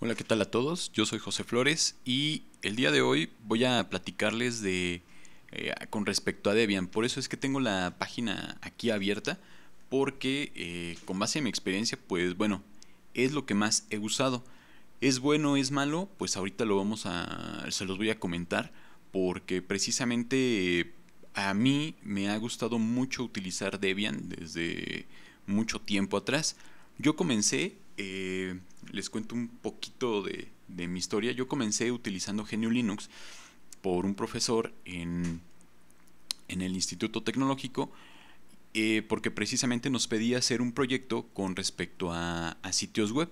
Hola, ¿qué tal a todos? Yo soy José Flores y el día de hoy voy a platicarles de eh, con respecto a Debian. Por eso es que tengo la página aquí abierta porque eh, con base en mi experiencia, pues bueno, es lo que más he usado. ¿Es bueno, es malo? Pues ahorita lo vamos a. se los voy a comentar. Porque precisamente eh, a mí me ha gustado mucho utilizar Debian desde mucho tiempo atrás. Yo comencé eh, les cuento un poquito de, mi historia. Yo comencé utilizando Genio Linux por un profesor en, el Instituto Tecnológico eh, porque precisamente nos pedía hacer un proyecto con respecto a, sitios web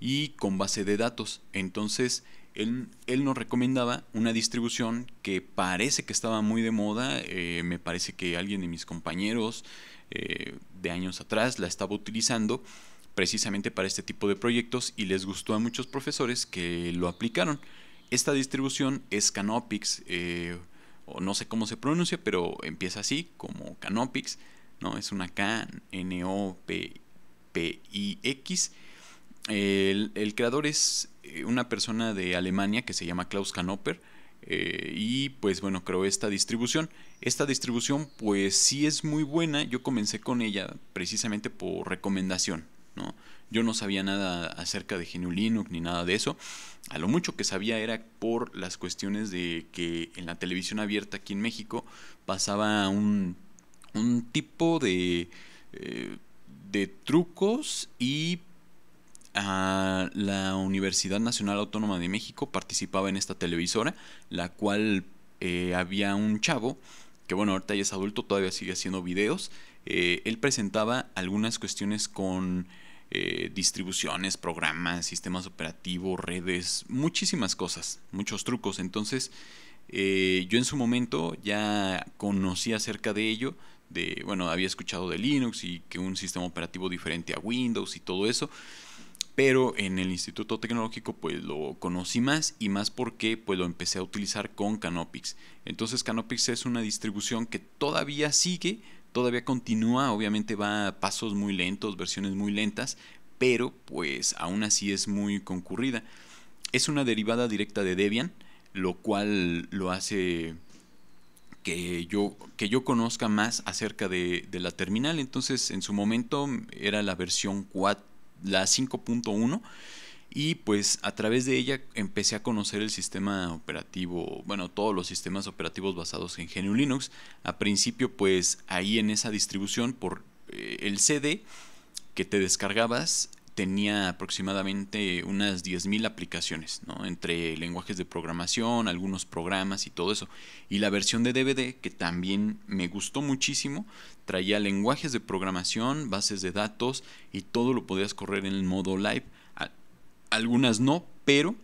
y con base de datos. Entonces, él, nos recomendaba una distribución que parece que estaba muy de moda, eh, me parece que alguien de mis compañeros de años atrás la estaba utilizando precisamente para este tipo de proyectos y les gustó a muchos profesores que lo aplicaron. Esta distribución es Canopix, eh, o no sé cómo se pronuncia, pero empieza así, como Canopix, ¿no? Es una K, N-O-P-I-X. El, creador es eh, una persona de Alemania que se llama Klaus Canoper. Eh, y pues bueno, creó esta distribución. Esta distribución pues sí es muy buena. Yo comencé con ella precisamente por recomendación. Yo no sabía nada acerca de GNU Linux ni nada de eso. A lo mucho que sabía era por las cuestiones de que en la televisión abierta aquí en México pasaba un, tipo de, eh, de trucos y a ah, la Universidad Nacional Autónoma de México participaba en esta televisora, la cual eh, había un chavo, que bueno, ahorita ya es adulto, todavía sigue haciendo videos, eh, él presentaba algunas cuestiones con eh, distribuciones, programas, sistemas operativos, redes, muchísimas cosas, muchos trucos. Entonces, eh, yo en su momento ya conocí acerca de ello, de, bueno, había escuchado de Linux y que un sistema operativo diferente a Windows y todo eso, pero en el Instituto Tecnológico pues lo conocí más y más porque pues lo empecé a utilizar con Canopix. Entonces Canopix es una distribución que todavía sigue, todavía continúa, obviamente va a pasos muy lentos, versiones muy lentas, pero pues aún así es muy concurrida. Es una derivada directa de Debian, lo cual lo hace que yo, que yo conozca más acerca de, la terminal. Entonces en su momento era la versión la 5.1 y pues a través de ella empecé a conocer el sistema operativo, bueno, todos los sistemas operativos basados en GNU Linux. A principio pues ahí en esa distribución por eh, el CD que te descargabas tenía aproximadamente unas 10.000 aplicaciones, ¿no? entre lenguajes de programación, algunos programas y todo eso. Y la versión de DVD, que también me gustó muchísimo, traía lenguajes de programación, bases de datos y todo lo podías correr en el modo live algunas no, pero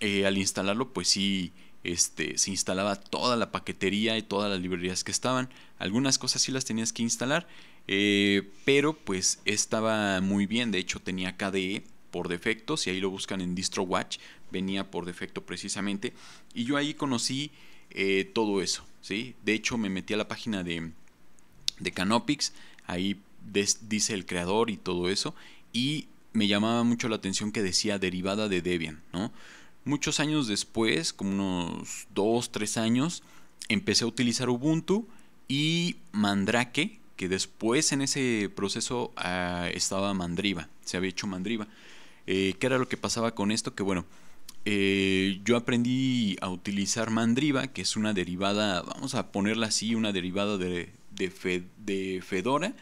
eh, al instalarlo pues sí este, se instalaba toda la paquetería y todas las librerías que estaban. Algunas cosas sí las tenías que instalar, eh, pero pues estaba muy bien. De hecho tenía KDE por defecto, si ahí lo buscan en DistroWatch, venía por defecto precisamente. Y yo ahí conocí eh, todo eso. De hecho me metí a la página de, de Canopix, ahí dice el creador y todo eso. Y me llamaba mucho la atención que decía derivada de Debian, ¿no? Muchos años después, como unos 2, 3 años, empecé a utilizar Ubuntu y Mandrake, que después en ese proceso ah, estaba Mandriva, se había hecho Mandriva. Eh, ¿Qué era lo que pasaba con esto? Que bueno, eh, yo aprendí a utilizar Mandriva, que es una derivada, vamos a ponerla así, una derivada de Fedora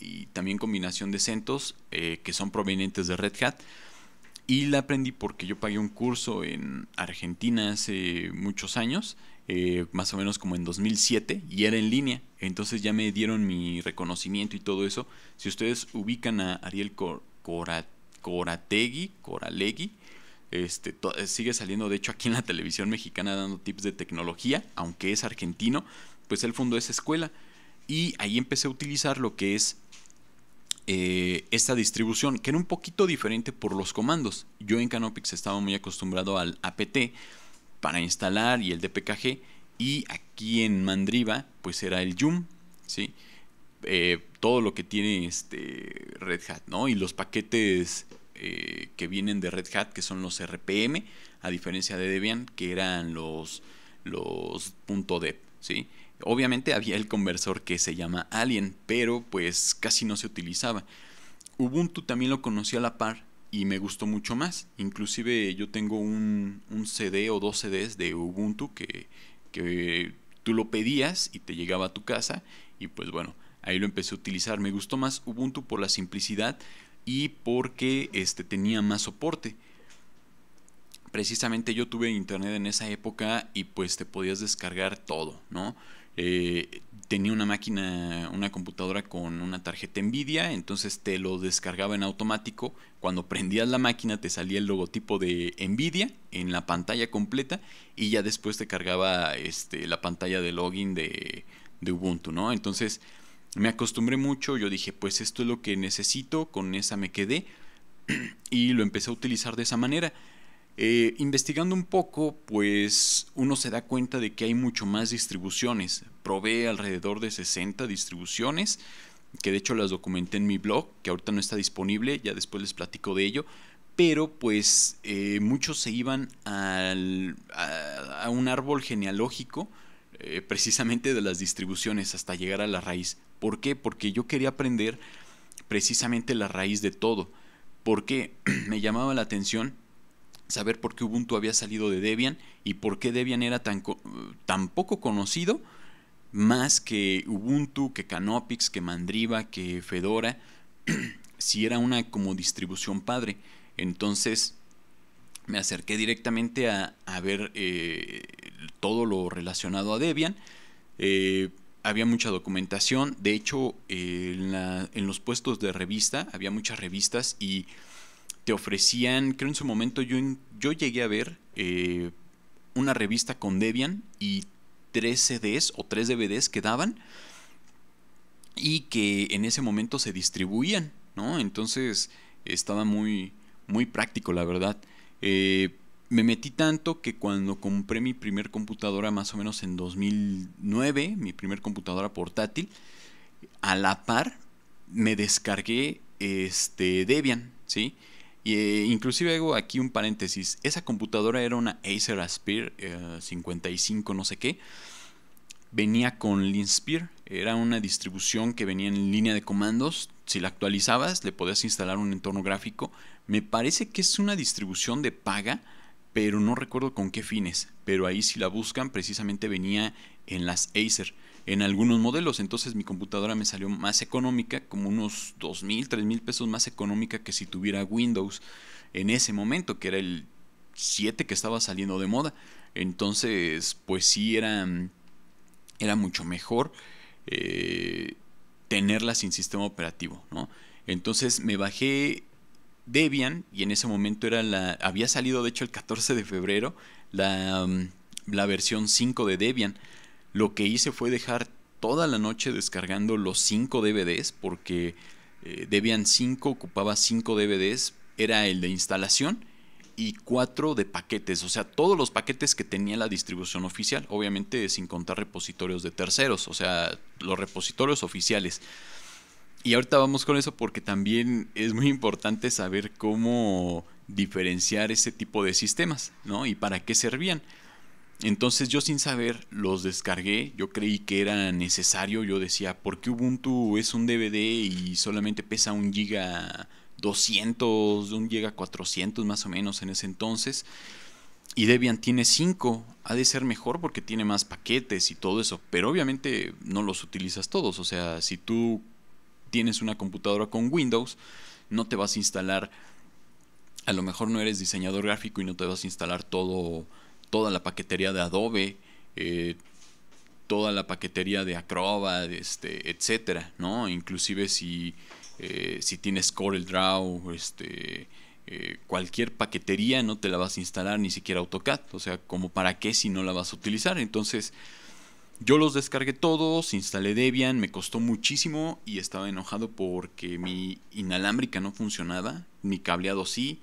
y también combinación de CentOS eh, que son provenientes de Red Hat. Y la aprendí porque yo pagué un curso en Argentina hace muchos años, eh, más o menos como en 2007, y era en línea. Entonces ya me dieron mi reconocimiento y todo eso. Si ustedes ubican a Ariel Corategui, Coralegui, este, sigue saliendo de hecho aquí en la televisión mexicana dando tips de tecnología, aunque es argentino, pues él fundó esa escuela. Y ahí empecé a utilizar lo que es eh, esta distribución, que era un poquito diferente por los comandos. Yo en Canopix estaba muy acostumbrado al apt para instalar y el dpkg, y aquí en Mandriva pues era el yum, ¿sí? Eh, todo lo que tiene este Red Hat, ¿no? Y los paquetes eh, que vienen de Red Hat, que son los RPM, a diferencia de Debian, que eran los, los .deb, ¿sí? Obviamente había el conversor que se llama Alien, pero pues casi no se utilizaba. Ubuntu también lo conocí a la par y me gustó mucho más. Inclusive yo tengo un, un CD o dos CDs de Ubuntu que, que tú lo pedías y te llegaba a tu casa y pues bueno, ahí lo empecé a utilizar. Me gustó más Ubuntu por la simplicidad y porque este, tenía más soporte precisamente yo tuve internet en esa época y pues te podías descargar todo, ¿no? Eh, tenía una máquina, una computadora con una tarjeta Nvidia, entonces te lo descargaba en automático. Cuando prendías la máquina te salía el logotipo de Nvidia en la pantalla completa y ya después te cargaba este, la pantalla de login de, de Ubuntu, ¿no? Entonces me acostumbré mucho, yo dije, pues esto es lo que necesito, con esa me quedé y lo empecé a utilizar de esa manera. Eh, investigando un poco, pues uno se da cuenta de que hay mucho más distribuciones. Probé alrededor de 60 distribuciones, que de hecho las documenté en mi blog, que ahorita no está disponible, ya después les platico de ello. Pero pues eh, muchos se iban a, un árbol genealógico, eh, precisamente de las distribuciones, hasta llegar a la raíz. ¿Por qué? Porque yo quería aprender precisamente la raíz de todo. porque Me llamaba la atención saber por qué Ubuntu había salido de Debian y por qué Debian era tan, tan poco conocido, más que Ubuntu, que Canopix, que Mandriva, que Fedora, si era una como distribución padre. Entonces me acerqué directamente a, ver eh, todo lo relacionado a Debian. Eh, había mucha documentación, de hecho eh, en los puestos de revista había muchas revistas y te ofrecían, creo en su momento yo, yo llegué a ver eh, una revista con Debian y tres CDs o tres DVDs que daban y que en ese momento se distribuían, ¿no? Entonces estaba muy, muy práctico, la verdad. Eh, me metí tanto que cuando compré mi primer computadora, más o menos en 2009, mi primer computadora portátil, a la par me descargué este Debian, ¿sí? Eh, inclusive hago aquí un paréntesis. Esa computadora era una Acer Aspire 55 eh, no sé qué. Venía con Linspire. Era una distribución que venía en línea de comandos. Si la actualizabas, le podías instalar un entorno gráfico. Me parece que es una distribución de paga, pero no recuerdo con qué fines. Pero ahí si la buscan, precisamente venía en las Acer en algunos modelos. Entonces mi computadora me salió más económica, como unos 2.000, 3.000 pesos más económica que si tuviera Windows en ese momento, que era el 7 que estaba saliendo de moda. Entonces, pues sí, era, era mucho mejor eh, tenerla sin sistema operativo, ¿no? Entonces me bajé Debian y en ese momento era la había salido de hecho el 14 de febrero la, mm, la versión 5 de Debian lo que hice fue dejar toda la noche descargando los 5 DVDs porque debían eh, Debian 5 ocupaba 5 DVDs, era el de instalación y 4 de paquetes, o sea, todos los paquetes que tenía la distribución oficial, obviamente sin contar repositorios de terceros, o sea, los repositorios oficiales. Y ahorita vamos con eso porque también es muy importante saber cómo diferenciar ese tipo de sistemas, ¿no? Y para qué servían. Entonces yo sin saber los descargué, yo creí que era necesario, yo decía, ¿por qué Ubuntu es un DVD y solamente pesa un giga 200, un giga 400 más o menos en ese entonces? Y Debian tiene 5, ha de ser mejor porque tiene más paquetes y todo eso, pero obviamente no los utilizas todos, o sea, si tú tienes una computadora con Windows, no te vas a instalar, a lo mejor no eres diseñador gráfico y no te vas a instalar todo toda la paquetería de Adobe, eh, toda la paquetería de Acrobat, este, etcétera, ¿no? Inclusive si, eh, si tienes CorelDRAW, este, eh, cualquier paquetería no te la vas a instalar, ni siquiera AutoCAD, o sea, como para qué si no la vas a utilizar. Entonces, yo los descargué todos, instalé Debian, me costó muchísimo y estaba enojado porque mi inalámbrica no funcionaba, mi cableado sí,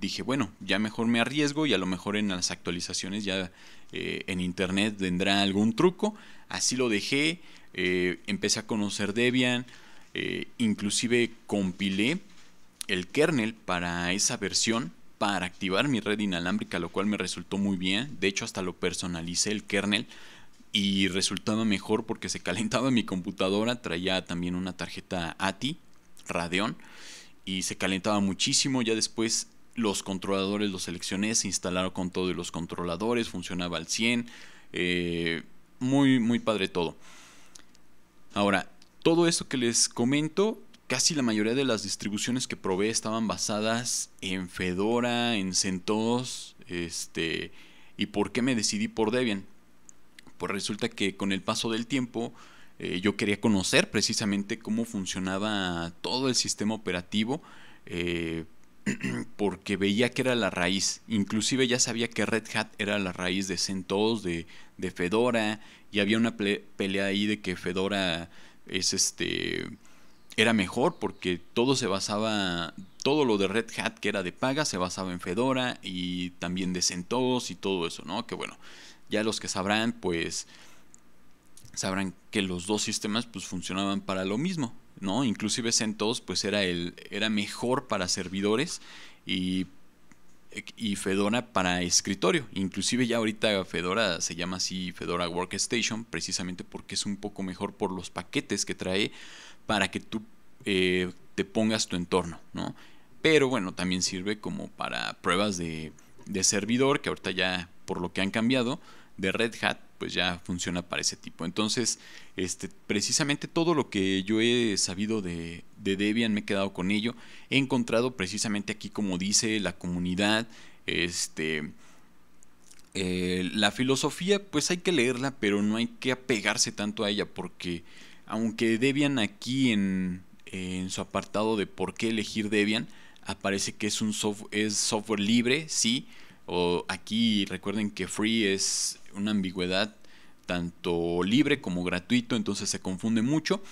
dije, bueno, ya mejor me arriesgo y a lo mejor en las actualizaciones ya eh, en internet vendrá algún truco. Así lo dejé, eh, empecé a conocer Debian, eh, inclusive compilé el kernel para esa versión para activar mi red inalámbrica, lo cual me resultó muy bien. De hecho, hasta lo personalicé el kernel y resultaba mejor porque se calentaba mi computadora, traía también una tarjeta ATI, Radeon, y se calentaba muchísimo. Ya después los controladores los seleccioné, se instalaron con todos los controladores, funcionaba al 100, eh, muy, muy padre todo. Ahora, todo eso que les comento, casi la mayoría de las distribuciones que probé estaban basadas en Fedora, en CentOS, este, ¿y por qué me decidí por Debian? Pues resulta que con el paso del tiempo eh, yo quería conocer precisamente cómo funcionaba todo el sistema operativo. Eh, porque veía que era la raíz. Inclusive ya sabía que Red Hat era la raíz de CentOS, de, de Fedora, y había una pelea ahí de que Fedora es este era mejor porque todo se basaba todo lo de Red Hat que era de paga se basaba en Fedora y también de CentOS y todo eso, ¿no? Que bueno, ya los que sabrán pues sabrán que los dos sistemas pues funcionaban para lo mismo. ¿no? Inclusive CentOS pues era, el, era mejor para servidores y, Fedora para escritorio. Inclusive ya ahorita Fedora se llama así Fedora Workstation precisamente porque es un poco mejor por los paquetes que trae para que tú eh, te pongas tu entorno, ¿no? Pero bueno, también sirve como para pruebas de, de servidor que ahorita ya por lo que han cambiado de Red Hat pues ya funciona para ese tipo. Entonces, este, precisamente todo lo que yo he sabido de, de Debian, me he quedado con ello. He encontrado precisamente aquí, como dice la comunidad, este, eh, la filosofía, pues hay que leerla, pero no hay que apegarse tanto a ella, porque aunque Debian aquí en, en su apartado de por qué elegir Debian, aparece que es un soft, es software libre, sí. O aquí recuerden que free es una ambigüedad tanto libre como gratuito, entonces se confunde mucho.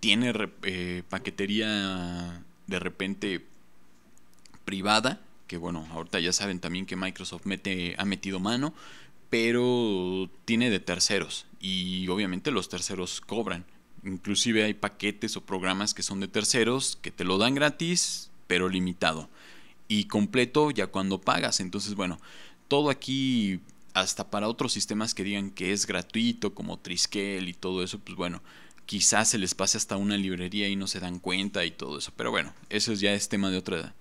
Tiene eh, paquetería de repente privada, que bueno, ahorita ya saben también que Microsoft mete, ha metido mano, pero tiene de terceros y obviamente los terceros cobran. Inclusive hay paquetes o programas que son de terceros que te lo dan gratis, pero limitado. Y completo ya cuando pagas. Entonces, bueno, todo aquí hasta para otros sistemas que digan que es gratuito, como Triskel y todo eso, pues bueno, quizás se les pase hasta una librería y no se dan cuenta y todo eso. Pero bueno, eso ya es tema de otra. edad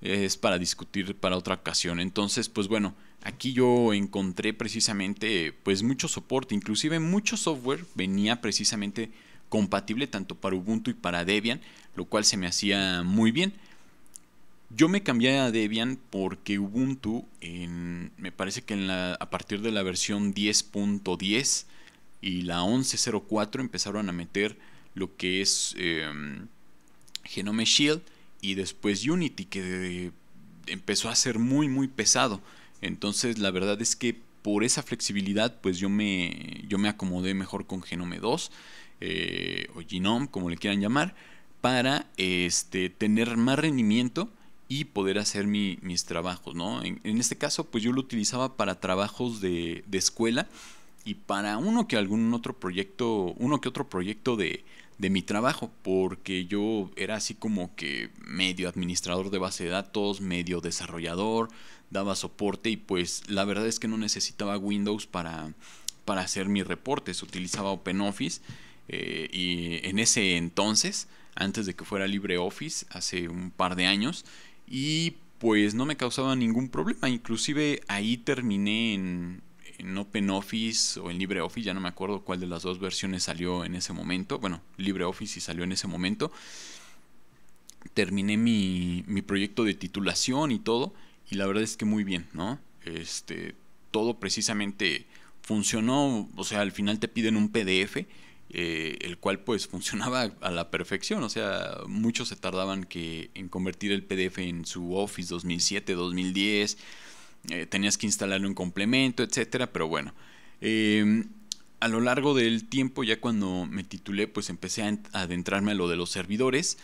Es para discutir para otra ocasión. Entonces, pues bueno, aquí yo encontré precisamente pues mucho soporte, inclusive mucho software venía precisamente compatible tanto para Ubuntu y para Debian, lo cual se me hacía muy bien. Yo me cambié a Debian porque Ubuntu, me parece que en a partir de la versión 10.10 y la 11.04 empezaron a meter lo que es em, Genome Shield y después Unity, que empezó a ser muy, muy pesado. Entonces, la verdad es que por esa flexibilidad, pues yo me, yo me acomodé mejor con Genome 2 eh, o Genome, como le quieran llamar, para este, tener más rendimiento y poder hacer mis trabajos, ¿no? En, este caso, pues yo lo utilizaba para trabajos de, escuela y para uno que algún otro proyecto, uno que otro proyecto de, mi trabajo, porque yo era así como que medio administrador de base de datos, medio desarrollador, daba soporte y pues la verdad es que no necesitaba Windows para, para hacer mis reportes, utilizaba OpenOffice eh, y en ese entonces, antes de que fuera LibreOffice, hace un par de años, y pues no me causaba ningún problema. Inclusive ahí terminé en, OpenOffice o en LibreOffice, ya no me acuerdo cuál de las dos versiones salió en ese momento. Bueno, LibreOffice sí salió en ese momento. Terminé mi, proyecto de titulación y todo, y la verdad es que muy bien, ¿no? Este, todo precisamente funcionó, o sea, al final te piden un PDF eh, el cual pues funcionaba a la perfección, o sea, muchos se tardaban que en convertir el PDF en su Office 2007, 2010, eh, tenías que instalarlo un complemento, etcétera, pero bueno. Em, a lo largo del tiempo, ya cuando me titulé, pues empecé a adentrarme a lo de los servidores.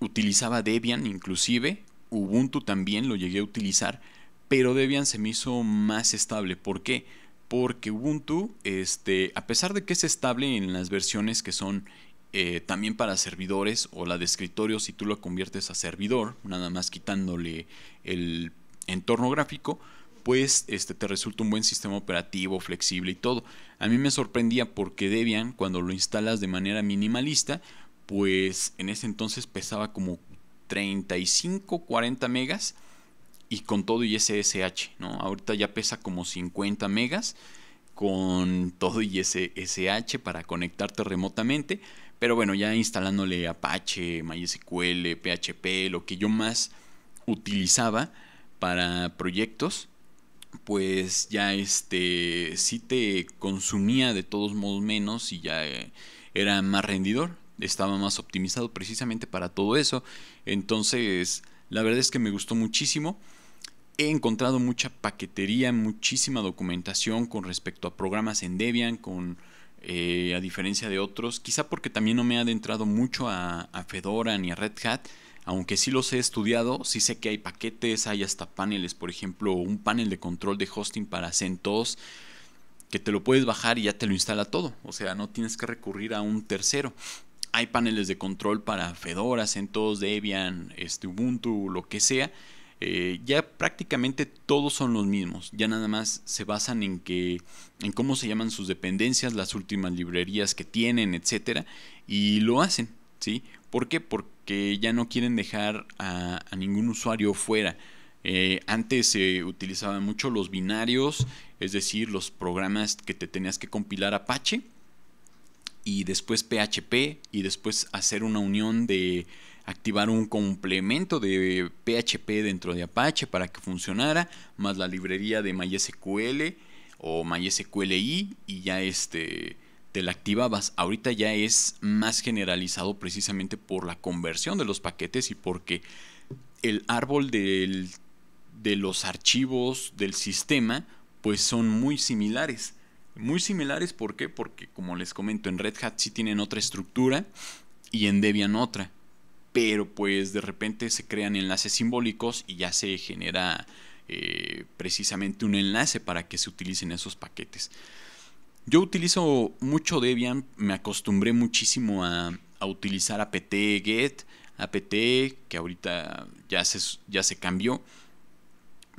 Utilizaba Debian inclusive, Ubuntu también lo llegué a utilizar, pero Debian se me hizo más estable. ¿Por qué? porque Ubuntu, este, a pesar de que es estable en las versiones que son eh, también para servidores o la de escritorio si tú lo conviertes a servidor, nada más quitándole el entorno gráfico, pues este, te resulta un buen sistema operativo, flexible y todo. A mí me sorprendía porque Debian, cuando lo instalas de manera minimalista, pues en ese entonces pesaba como 35, 40 megas y con todo y SSH, ¿no? Ahorita ya pesa como 50 megas con todo y SSH para conectarte remotamente, pero bueno, ya instalándole Apache, MySQL, PHP, lo que yo más utilizaba para proyectos, pues ya este sí te consumía de todos modos menos y ya eh, era más rendidor, estaba más optimizado precisamente para todo eso. Entonces, la verdad es que me gustó muchísimo. He encontrado mucha paquetería, muchísima documentación con respecto a programas en Debian, con, eh, a diferencia de otros, quizá porque también no me he adentrado mucho a, Fedora ni a Red Hat, aunque sí los he estudiado, sí sé que hay paquetes, hay hasta paneles, por ejemplo, un panel de control de hosting para CentOS que te lo puedes bajar y ya te lo instala todo, o sea, no tienes que recurrir a un tercero. Hay paneles de control para Fedora, CentOS, Debian, este Ubuntu, lo que sea, eh, ya prácticamente todos son los mismos, ya nada más se basan en que en cómo se llaman sus dependencias, las últimas librerías que tienen, etcétera, y lo hacen, ¿sí? ¿Por qué? Porque ya no quieren dejar a, ningún usuario fuera. Eh, antes se utilizaban mucho los binarios, es decir, los programas que te tenías que compilar Apache y después PHP y después hacer una unión de activar un complemento de PHP dentro de Apache para que funcionara, más la librería de MySQL o MySQLi y ya este te la activabas. Ahorita ya es más generalizado precisamente por la conversión de los paquetes y porque el árbol de los archivos del sistema pues son muy similares. Muy similares, ¿por qué? Porque como les comento, en Red Hat sí tienen otra estructura y en Debian otra pero pues de repente se crean enlaces simbólicos y ya se genera eh, precisamente un enlace para que se utilicen esos paquetes. Yo utilizo mucho Debian, me acostumbré muchísimo a, utilizar apt-get, apt, que ahorita ya se, ya se cambió,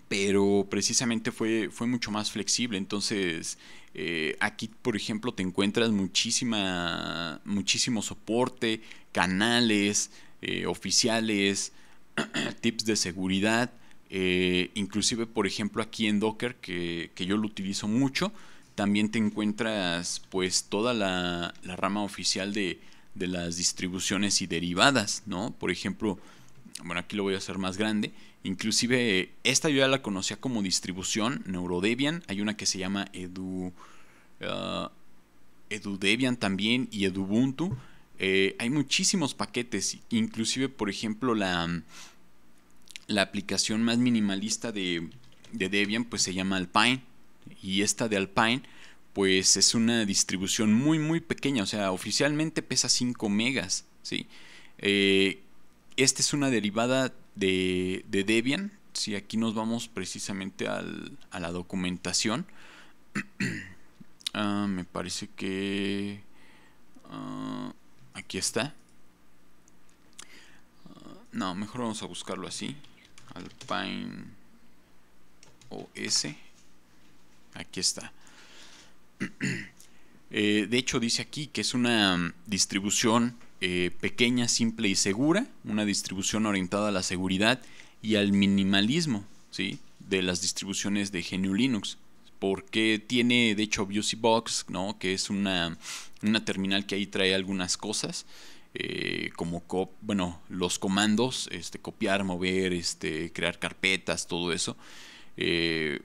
pero precisamente fue, mucho más flexible. Entonces, eh, aquí, por ejemplo, te encuentras muchísima, muchísimo soporte, canales, eh, oficiales, tips de seguridad, eh, inclusive por ejemplo aquí en Docker, que, yo lo utilizo mucho, también te encuentras pues toda la, rama oficial de, las distribuciones y derivadas, ¿no? Por ejemplo, bueno, aquí lo voy a hacer más grande, inclusive esta yo ya la conocía como distribución, Neurodebian, hay una que se llama Edu... Edu ah, EduDebian también y Edubuntu. Eh, hay muchísimos paquetes, inclusive por ejemplo la, la aplicación más minimalista de, Debian pues se llama Alpine y esta de Alpine pues es una distribución muy muy pequeña, o sea, oficialmente pesa 5 megas, ¿sí? Eh, esta es una derivada de, Debian, si aquí nos vamos precisamente a la documentación, ah, me parece que... Ah, Aquí está. Ah, no, mejor vamos a buscarlo así. Alpine OS. Aquí está. Eh, de hecho dice aquí que es una mm, distribución eh, pequeña, simple y segura. Una distribución orientada a la seguridad y al minimalismo ¿sí? de las distribuciones de GNU Linux. Porque tiene, de hecho, BusyBox, ¿no? que es una una terminal que ahí trae algunas cosas. Eh, como bueno los comandos este copiar mover este crear carpetas todo eso eh,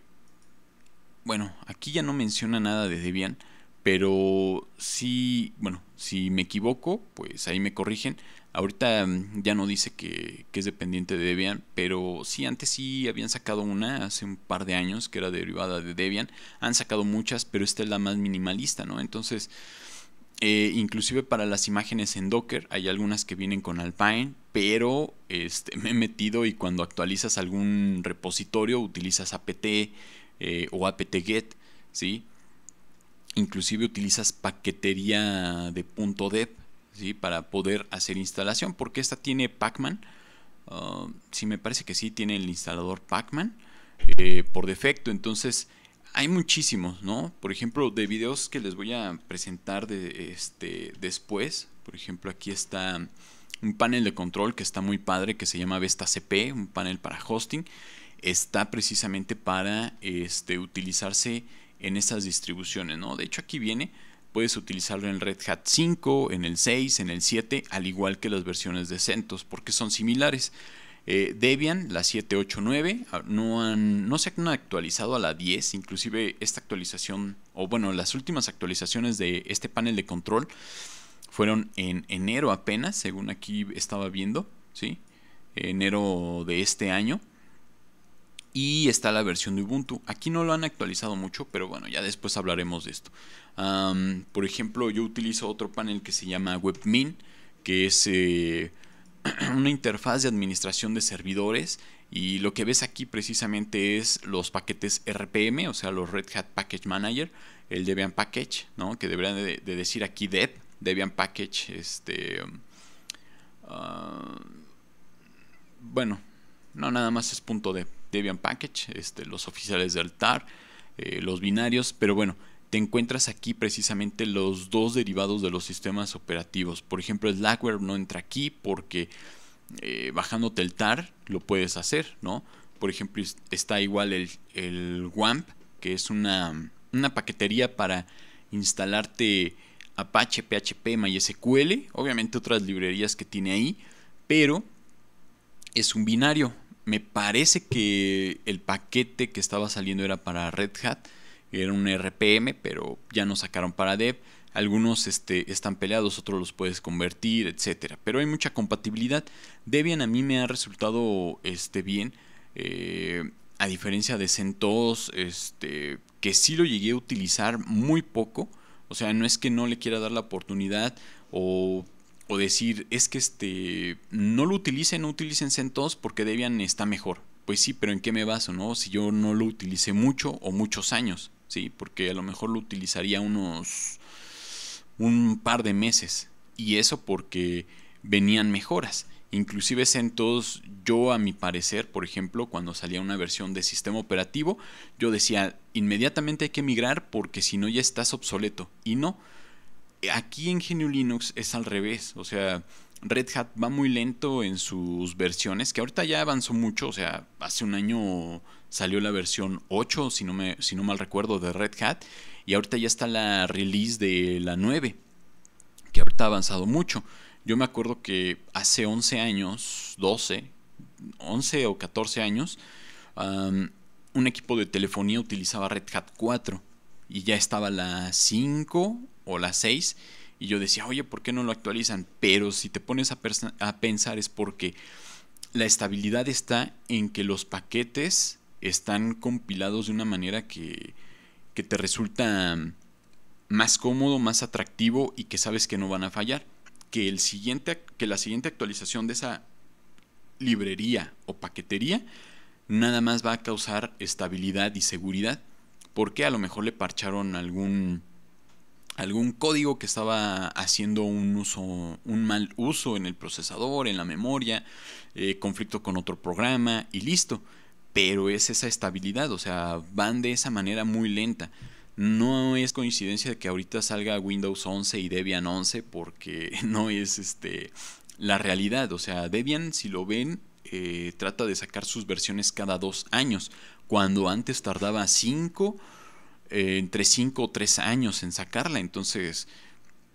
bueno aquí ya no menciona nada de Debian pero sí bueno si me equivoco pues ahí me corrigen ahorita mm, ya no dice que, que es dependiente de Debian pero sí antes sí habían sacado una hace un par de años que era derivada de Debian han sacado muchas pero esta es la más minimalista no entonces eh, inclusive para las imágenes en Docker, hay algunas que vienen con Alpine, pero este, me he metido y cuando actualizas algún repositorio utilizas apt eh, o apt-get, ¿sí? Inclusive utilizas paquetería de .dev, ¿sí? Para poder hacer instalación, porque esta tiene Pacman, ah, si me parece que sí, tiene el instalador Pacman eh, por defecto, entonces hay muchísimos, ¿no? Por ejemplo, de videos que les voy a presentar de, este, después. Por ejemplo, aquí está un panel de control que está muy padre, que se llama Vesta CP, un panel para hosting. Está precisamente para este, utilizarse en esas distribuciones, ¿no? De hecho, aquí viene, puedes utilizarlo en Red Hat 5, en el 6, en el 7, al igual que las versiones de CentOS, porque son similares. Eh, Debian, la 789, ah, no, han, no se han actualizado a la 10, inclusive esta actualización, o bueno, las últimas actualizaciones de este panel de control fueron en enero apenas, según aquí estaba viendo, ¿sí? enero de este año. Y está la versión de Ubuntu. Aquí no lo han actualizado mucho, pero bueno, ya después hablaremos de esto. por ejemplo, yo utilizo otro panel que se llama WebMin, que es eh, una interfaz de administración de servidores y lo que ves aquí precisamente es los paquetes RPM, o sea, los Red Hat Package Manager, el Debian Package, ¿no? que deberían de, decir aquí Deb, Debian Package, este... Ah, bueno, no nada más es punto de Debian Package, este, los oficiales de altar, eh, los binarios, pero bueno, te encuentras aquí precisamente los dos derivados de los sistemas operativos. Por ejemplo, Slackware no entra aquí porque eh, bajándote el TAR lo puedes hacer, ¿no? Por ejemplo, está igual el, el WAMP, que es una, una paquetería para instalarte Apache, PHP, MySQL, obviamente otras librerías que tiene ahí, pero es un binario. Me parece que el paquete que estaba saliendo era para Red Hat, era un RPM, pero ya no sacaron para dev. Algunos este, están peleados, otros los puedes convertir, etc. Pero hay mucha compatibilidad. Debian a mí me ha resultado este, bien. Eh, a diferencia de CentOS, este, que sí lo llegué a utilizar muy poco. O sea, no es que no le quiera dar la oportunidad o, decir, es que este, no lo utilicen, no utilicen CentOS porque Debian está mejor. Pues sí, pero ¿en qué me baso, no? Si yo no lo utilicé mucho o muchos años. ¿sí? Porque a lo mejor lo utilizaría unos un par de meses y eso porque venían mejoras. Inclusive todos yo a mi parecer, por ejemplo, cuando salía una versión de sistema operativo, yo decía, inmediatamente hay que migrar porque si no ya estás obsoleto. Y no, aquí en GNU Linux es al revés, o sea, Red Hat va muy lento en sus versiones, que ahorita ya avanzó mucho, o sea, hace un año salió la versión 8, si no, me, si no mal recuerdo, de Red Hat, y ahorita ya está la release de la 9, que ahorita ha avanzado mucho. Yo me acuerdo que hace 11 años, 12, 11 o 14 años, un equipo de telefonía utilizaba Red Hat 4 y ya estaba la 5 o la 6 y yo decía, oye, ¿por qué no lo actualizan? Pero si te pones a, pensar es porque la estabilidad está en que los paquetes están compilados de una manera que, que te resulta más cómodo, más atractivo y que sabes que no van a fallar. Que, el siguiente, que la siguiente actualización de esa librería o paquetería nada más va a causar estabilidad y seguridad porque a lo mejor le parcharon algún algún código que estaba haciendo un uso, un mal uso en el procesador, en la memoria, eh, conflicto con otro programa y listo. Pero es esa estabilidad, o sea, van de esa manera muy lenta. No es coincidencia de que ahorita salga Windows 11 y Debian 11 porque no es este la realidad, o sea, Debian si lo ven eh, trata de sacar sus versiones cada dos años, cuando antes tardaba cinco eh, entre 5 o 3 años en sacarla. Entonces,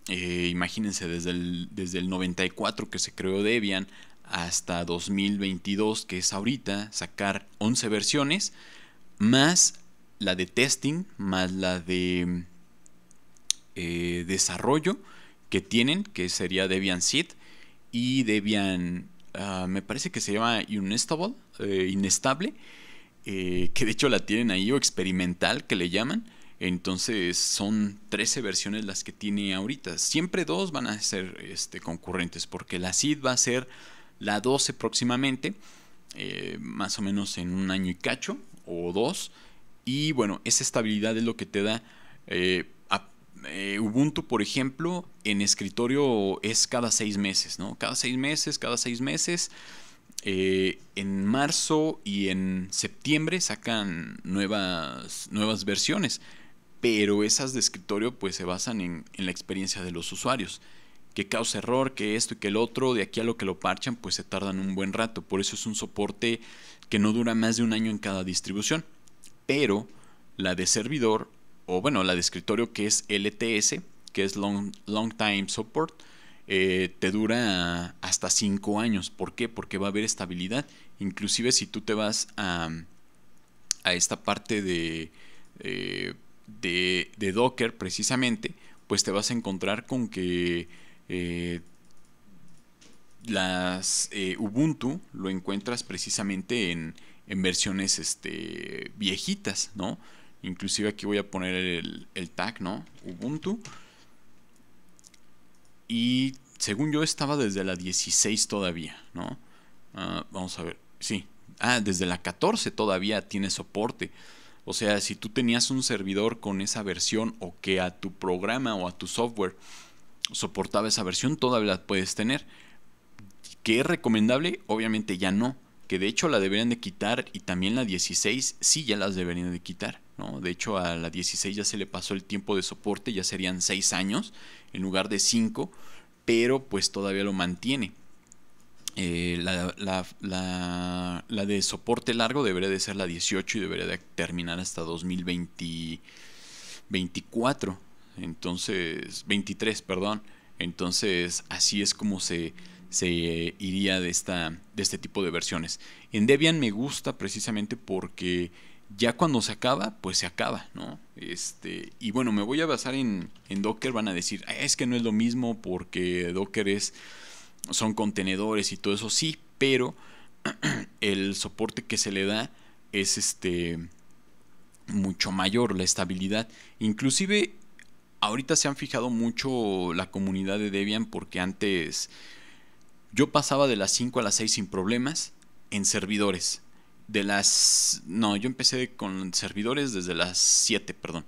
eh, imagínense, desde el, desde el 94 que se creó Debian hasta 2022, que es ahorita, sacar 11 versiones, más la de testing, más la de eh, desarrollo que tienen, que sería Debian sid y Debian, ah, me parece que se llama inestable eh, que de hecho la tienen ahí, o experimental, que le llaman. Entonces son 13 versiones las que tiene ahorita. Siempre dos van a ser este, concurrentes, porque la SID va a ser la 12 próximamente, eh, más o menos en un año y cacho, o dos. Y bueno, esa estabilidad es lo que te da. Eh, Ubuntu, por ejemplo, en escritorio es cada seis meses, ¿no? Cada seis meses, cada seis meses. Eh, en marzo y en septiembre sacan nuevas, nuevas versiones, pero esas de escritorio pues se basan en, la experiencia de los usuarios. Que causa error, que esto y que el otro, de aquí a lo que lo parchan pues se tardan un buen rato. Por eso es un soporte que no dura más de un año en cada distribución. Pero la de servidor, o bueno, la de escritorio que es LTS, que es Long, long Time Support, eh, te dura hasta 5 años. ¿Por qué? Porque va a haber estabilidad. Inclusive si tú te vas a, esta parte eh, de, de, Docker precisamente, pues te vas a encontrar con que eh, las Ubuntu lo encuentras precisamente en, versiones este, viejitas, ¿no? Inclusive aquí voy a poner el, el tag, ¿no? Ubuntu. Y según yo estaba desde la 16 todavía, ¿no? Ah, vamos a ver, sí. Ah, desde la 14 todavía tiene soporte. O sea, si tú tenías un servidor con esa versión o que a tu programa o a tu software soportaba esa versión, todavía la puedes tener. ¿Qué es recomendable? Obviamente ya no que de hecho la deberían de quitar y también la 16 sí ya las deberían de quitar. ¿no? De hecho a la 16 ya se le pasó el tiempo de soporte, ya serían 6 años en lugar de 5, pero pues todavía lo mantiene. Eh, la, la, de soporte largo debería de ser la 18 y debería de terminar hasta 2024. Entonces, 23, perdón. Entonces, así es como se, se iría de, esta, de este tipo de versiones. En Debian me gusta precisamente porque ya cuando se acaba, pues se acaba, ¿no? Este, y bueno, me voy a basar en, en Docker, van a decir, ah, es que no es lo mismo porque Docker es, son contenedores y todo eso, sí, pero el soporte que se le da es este mucho mayor la estabilidad inclusive ahorita se han fijado mucho la comunidad de Debian porque antes yo pasaba de las 5 a las 6 sin problemas en servidores. De las... No, yo empecé con servidores desde las 7, perdón.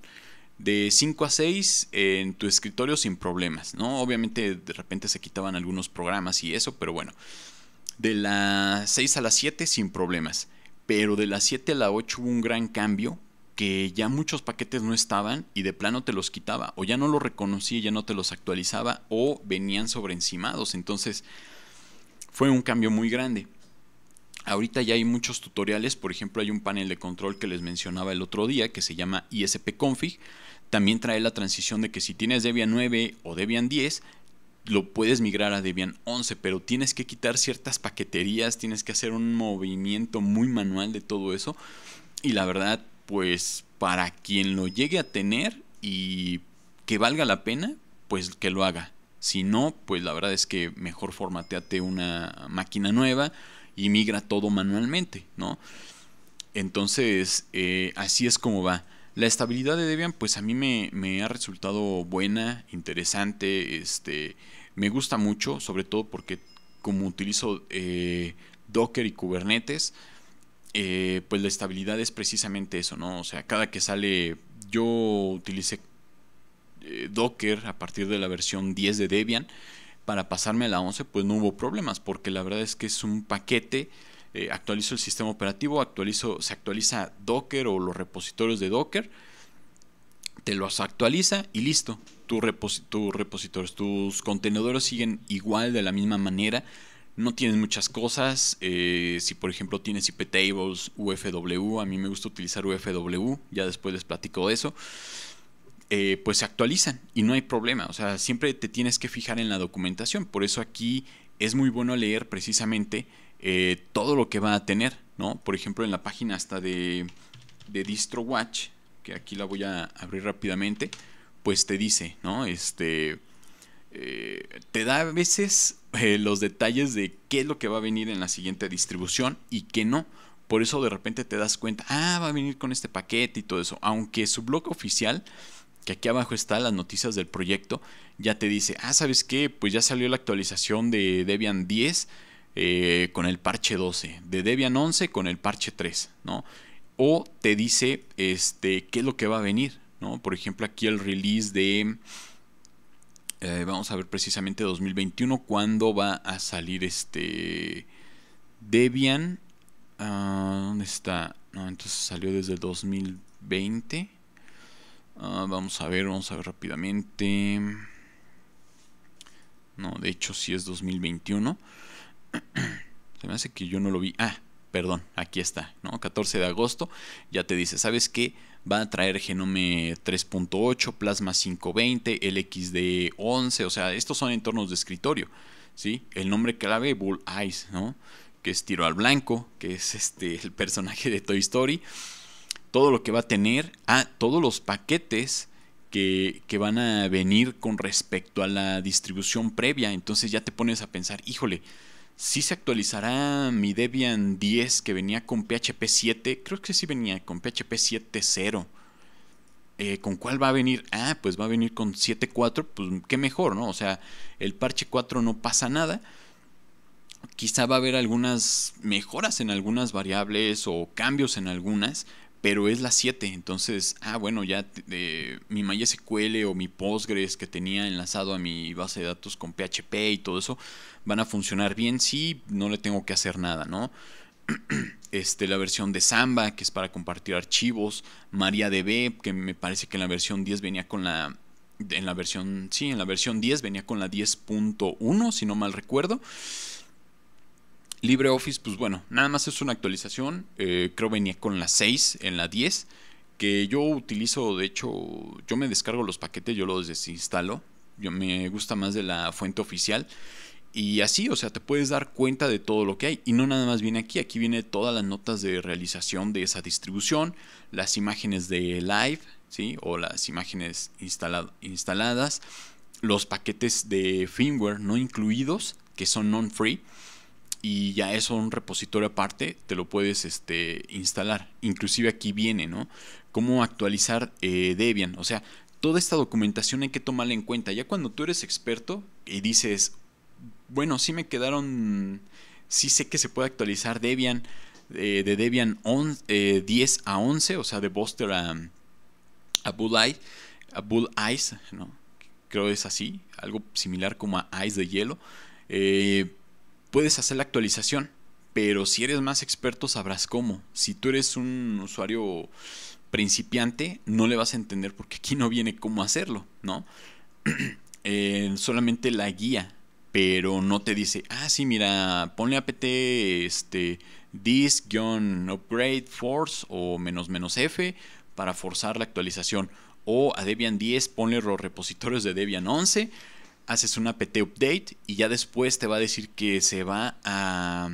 De 5 a 6 en tu escritorio sin problemas, ¿no? Obviamente de repente se quitaban algunos programas y eso, pero bueno. De las 6 a las 7 sin problemas. Pero de las 7 a las 8 hubo un gran cambio que ya muchos paquetes no estaban y de plano te los quitaba o ya no los reconocía, ya no te los actualizaba o venían sobreencimados. Entonces fue un cambio muy grande. Ahorita ya hay muchos tutoriales, por ejemplo hay un panel de control que les mencionaba el otro día que se llama ISP Config. También trae la transición de que si tienes Debian 9 o Debian 10, lo puedes migrar a Debian 11, pero tienes que quitar ciertas paqueterías, tienes que hacer un movimiento muy manual de todo eso. Y la verdad, pues para quien lo llegue a tener y que valga la pena, pues que lo haga. Si no, pues la verdad es que mejor formateate una máquina nueva y migra todo manualmente, ¿no? Entonces, eh, así es como va. La estabilidad de Debian, pues a mí me, ha resultado buena, interesante, este, me gusta mucho, sobre todo porque como utilizo eh, Docker y Kubernetes, eh, pues la estabilidad es precisamente eso, ¿no? O sea, cada que sale, yo utilicé eh, Docker a partir de la versión 10 de Debian para pasarme a la 11, pues no hubo problemas, porque la verdad es que es un paquete. Eh, actualizo el sistema operativo, actualizo, se actualiza Docker o los repositorios de Docker, te los actualiza y listo. Tus repositorios, tus contenedores siguen igual de la misma manera. No tienes muchas cosas. Eh, si por ejemplo tienes IP tables, UFW, a mí me gusta utilizar UFW, ya después les platico de eso. Eh, pues se actualizan y no hay problema. O sea, siempre te tienes que fijar en la documentación. Por eso aquí es muy bueno leer precisamente eh, todo lo que va a tener, ¿no? Por ejemplo, en la página hasta de, de DistroWatch, que aquí la voy a abrir rápidamente, pues te dice, ¿no? Este... Eh, te da a veces los detalles de qué es lo que va a venir en la siguiente distribución y qué no. Por eso de repente te das cuenta, ah, va a venir con este paquete y todo eso. Aunque su blog oficial que aquí abajo está las noticias del proyecto, ya te dice, ah, ¿sabes qué? Pues ya salió la actualización de Debian 10 eh, con el parche 12, de Debian 11 con el parche 3, ¿no? O te dice este, qué es lo que va a venir, ¿no? Por ejemplo, aquí el release de... Eh, vamos a ver precisamente 2021 cuándo va a salir este Debian. Ah, ¿Dónde está? No, entonces salió desde 2020. Ah, vamos a ver, vamos a ver rápidamente. No, de hecho si es 2021. Se me hace que yo no lo vi. Ah, perdón, aquí está, ¿no? 14 de agosto, ya te dice, ¿sabes qué? Va a traer Genome 3.8, Plasma 520, LXD 11, o sea, estos son entornos de escritorio, ¿sí? El nombre clave, Bull Eyes, ¿no? Que es tiro al blanco, que es este, el personaje de Toy Story todo lo que va a tener, a todos los paquetes que, van a venir con respecto a la distribución previa. Entonces ya te pones a pensar, híjole, si se actualizará mi Debian 10 que venía con PHP 7? Creo que sí venía con PHP 7.0. Eh, ¿Con cuál va a venir? Ah, pues va a venir con 7.4, pues qué mejor, ¿no? O sea, el parche 4 no pasa nada. Quizá va a haber algunas mejoras en algunas variables o cambios en algunas, pero es la 7. Entonces, ah, bueno, ya eh, mi MySQL o mi Postgres que tenía enlazado a mi base de datos con PHP y todo eso van a funcionar bien sí, no le tengo que hacer nada, ¿no? Este, la versión de Samba, que es para compartir archivos, MariaDB, que me parece que en la versión 10 venía con la en la versión, sí, en la versión 10 venía con la 10.1, si no mal recuerdo. LibreOffice, pues bueno, nada más es una actualización. Eh, creo venía con la 6, en la 10, que yo utilizo, de hecho, yo me descargo los paquetes, yo los desinstalo. Yo me gusta más de la fuente oficial. Y así, o sea, te puedes dar cuenta de todo lo que hay. Y no nada más viene aquí, aquí viene todas las notas de realización de esa distribución, las imágenes de live, ¿sí? O las imágenes instaladas, los paquetes de firmware no incluidos, que son non-free y ya es un repositorio aparte te lo puedes este, instalar. Inclusive aquí viene, ¿no? Cómo actualizar eh, Debian. O sea, toda esta documentación hay que tomarla en cuenta. Ya cuando tú eres experto y dices, bueno, sí me quedaron, sí sé que se puede actualizar Debian, eh, de Debian 10 eh, a 11, o sea, de Buster a, a Bull Eye, a Bull ¿no? Creo es así, algo similar como a Eyes de hielo. Eh, puedes hacer la actualización, pero si eres más experto sabrás cómo. Si tú eres un usuario principiante, no le vas a entender porque aquí no viene cómo hacerlo, ¿no? Eh, solamente la guía, pero no te dice, ah, sí, mira, ponle apt, este, upgrade force o menos menos F para forzar la actualización. O a Debian 10 ponle los repositorios de Debian 11 haces un apt update y ya después te va a decir que se va a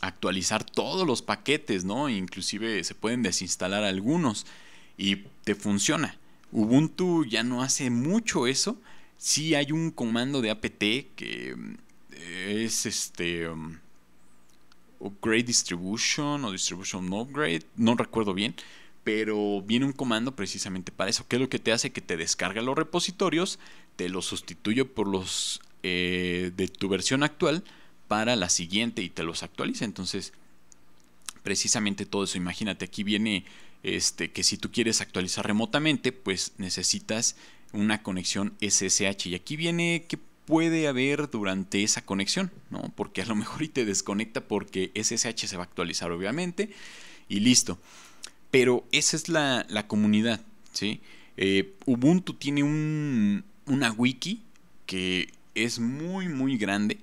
actualizar todos los paquetes, ¿no? Inclusive se pueden desinstalar algunos y te funciona. Ubuntu ya no hace mucho eso. Sí hay un comando de apt que mm, es este mm, upgrade distribution o distribution upgrade, no recuerdo bien, pero viene un comando precisamente para eso, que es lo que te hace que te descarga los repositorios te lo sustituyo por los eh, de tu versión actual para la siguiente y te los actualiza. Entonces, precisamente todo eso. Imagínate, aquí viene este, que si tú quieres actualizar remotamente, pues necesitas una conexión SSH. Y aquí viene que puede haber durante esa conexión, ¿no? Porque a lo mejor y te desconecta porque SSH se va a actualizar, obviamente, y listo. Pero esa es la, comunidad, ¿sí? Eh, Ubuntu tiene un, una wiki que es muy, muy grande.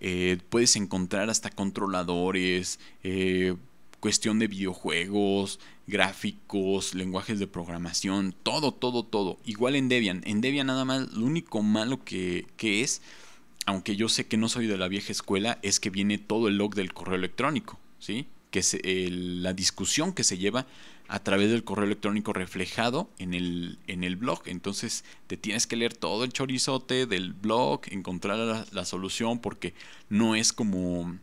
Eh, puedes encontrar hasta controladores, eh, cuestión de videojuegos, gráficos, lenguajes de programación, todo, todo, todo. Igual en Debian. En Debian nada más lo único malo que, es, aunque yo sé que no soy de la vieja escuela, es que viene todo el log del correo electrónico, ¿sí? Que es la discusión que se lleva a través del correo electrónico reflejado en el, en el blog. Entonces te tienes que leer todo el chorizote del blog, encontrar la, solución porque no es como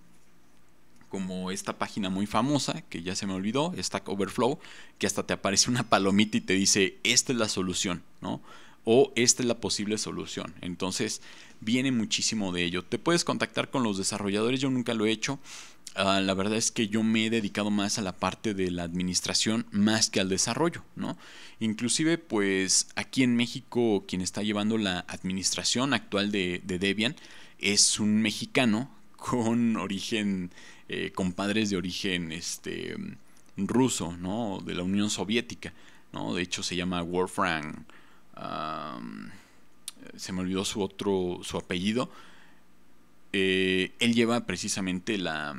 como esta página muy famosa, que ya se me olvidó, Stack Overflow, que hasta te aparece una palomita y te dice, esta es la solución, ¿no? O esta es la posible solución. Entonces, viene muchísimo de ello. Te puedes contactar con los desarrolladores, yo nunca lo he hecho, Ah, la verdad es que yo me he dedicado más a la parte de la administración más que al desarrollo, ¿no? Inclusive, pues aquí en México quien está llevando la administración actual de, Debian es un mexicano con origen, eh, con padres de origen este, ruso, ¿no? De la Unión Soviética, ¿no? De hecho se llama Wolfram, se me olvidó su otro, su apellido. Eh, él lleva precisamente la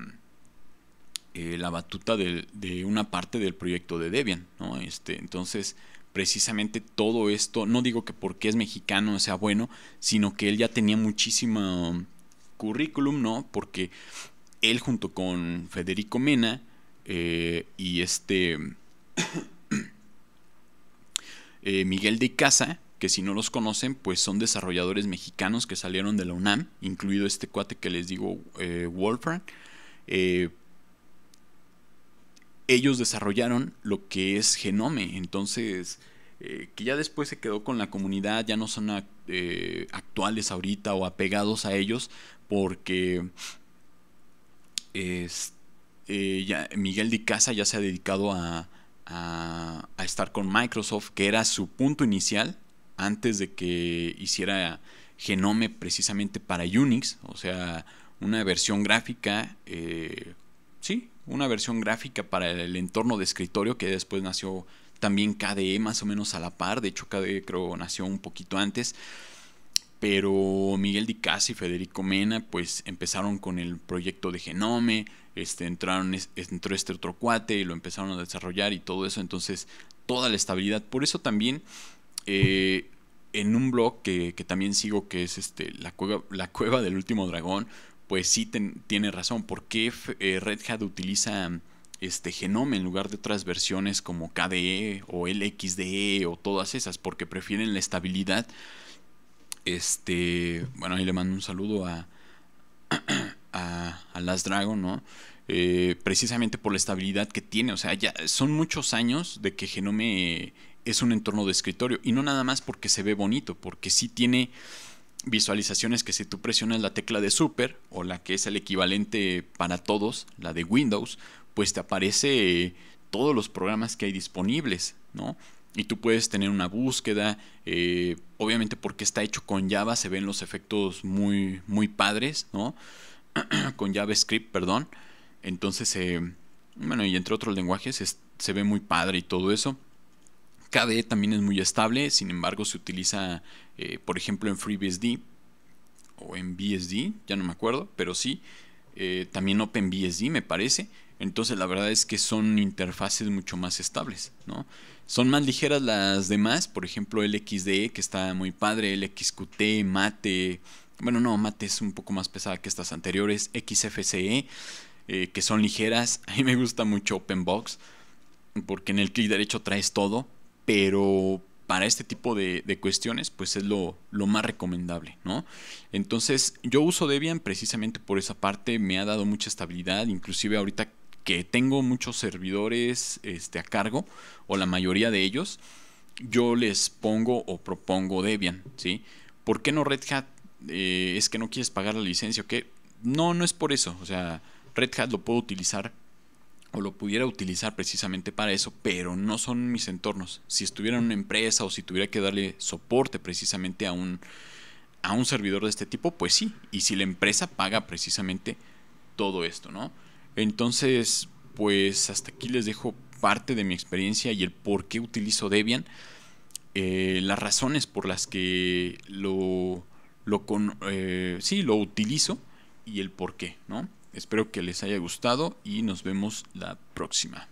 eh, la batuta de, una parte del proyecto de Debian. ¿no? Este, entonces, precisamente todo esto, no digo que porque es mexicano sea bueno, sino que él ya tenía muchísimo currículum, ¿no? Porque él junto con Federico Mena eh, y este eh, Miguel de Casa, que si no los conocen, pues son desarrolladores mexicanos que salieron de la UNAM, incluido este cuate que les digo, eh, Wolfram ellos desarrollaron lo que es Genome. Entonces, eh, que ya después se quedó con la comunidad, ya no son eh, actuales ahorita o apegados a ellos, porque es, eh, Miguel de Casa ya se ha dedicado a, a, a, estar con Microsoft, que era su punto inicial antes de que hiciera Genome precisamente para Unix, o sea, una versión gráfica, sí, una versión gráfica para el entorno de escritorio que después nació también KDE más o menos a la par, de hecho KDE creo nació un poquito antes, pero Miguel DiCasi y Federico Mena pues empezaron con el proyecto de Genome, este, entraron, entró este otro cuate y lo empezaron a desarrollar y todo eso, entonces toda la estabilidad, por eso también... Eh, en un blog que, también sigo, que es este, la, cueva, la cueva del último dragón, pues sí tiene razón. ¿Por qué eh, Red Hat utiliza este en lugar de otras versiones como KDE o LXDE o todas esas? Porque prefieren la estabilidad. Este, bueno, ahí le mando un saludo a, a, Las Dragon, ¿no? Eh, precisamente por la estabilidad que tiene. O sea, ya son muchos años de que Genome es un entorno de escritorio. Y no nada más porque se ve bonito, porque sí tiene visualizaciones que si tú presionas la tecla de super o la que es el equivalente para todos, la de Windows, pues te aparece todos los programas que hay disponibles, ¿no? Y tú puedes tener una búsqueda, eh, obviamente porque está hecho con Java se ven los efectos muy, muy padres, ¿no? con JavaScript, perdón. Entonces, eh, bueno, y entre otros lenguajes se ve muy padre y todo eso. KDE también es muy estable, sin embargo se utiliza, eh, por ejemplo, en FreeBSD o en BSD, ya no me acuerdo, pero sí, eh, también OpenBSD me parece. Entonces la verdad es que son interfaces mucho más estables, ¿no? Son más ligeras las demás, por ejemplo LXDE que está muy padre, LXQT, Mate, bueno no, Mate es un poco más pesada que estas anteriores, XFCE eh, que son ligeras, a mí me gusta mucho OpenBox porque en el clic derecho traes todo, pero para este tipo de, cuestiones, pues es lo, más recomendable, ¿no? Entonces, yo uso Debian precisamente por esa parte, me ha dado mucha estabilidad, inclusive ahorita que tengo muchos servidores este, a cargo, o la mayoría de ellos, yo les pongo o propongo Debian, ¿sí? ¿Por qué no Red Hat? Eh, ¿Es que no quieres pagar la licencia o qué? No, no es por eso, o sea, Red Hat lo puedo utilizar lo pudiera utilizar precisamente para eso, pero no son mis entornos. Si estuviera en una empresa o si tuviera que darle soporte precisamente a un, a un servidor de este tipo, pues sí. Y si la empresa paga precisamente todo esto, ¿no? Entonces, pues hasta aquí les dejo parte de mi experiencia y el por qué utilizo Debian, eh, las razones por las que lo, lo, eh, sí, lo utilizo y el por qué, ¿no? Espero que les haya gustado y nos vemos la próxima.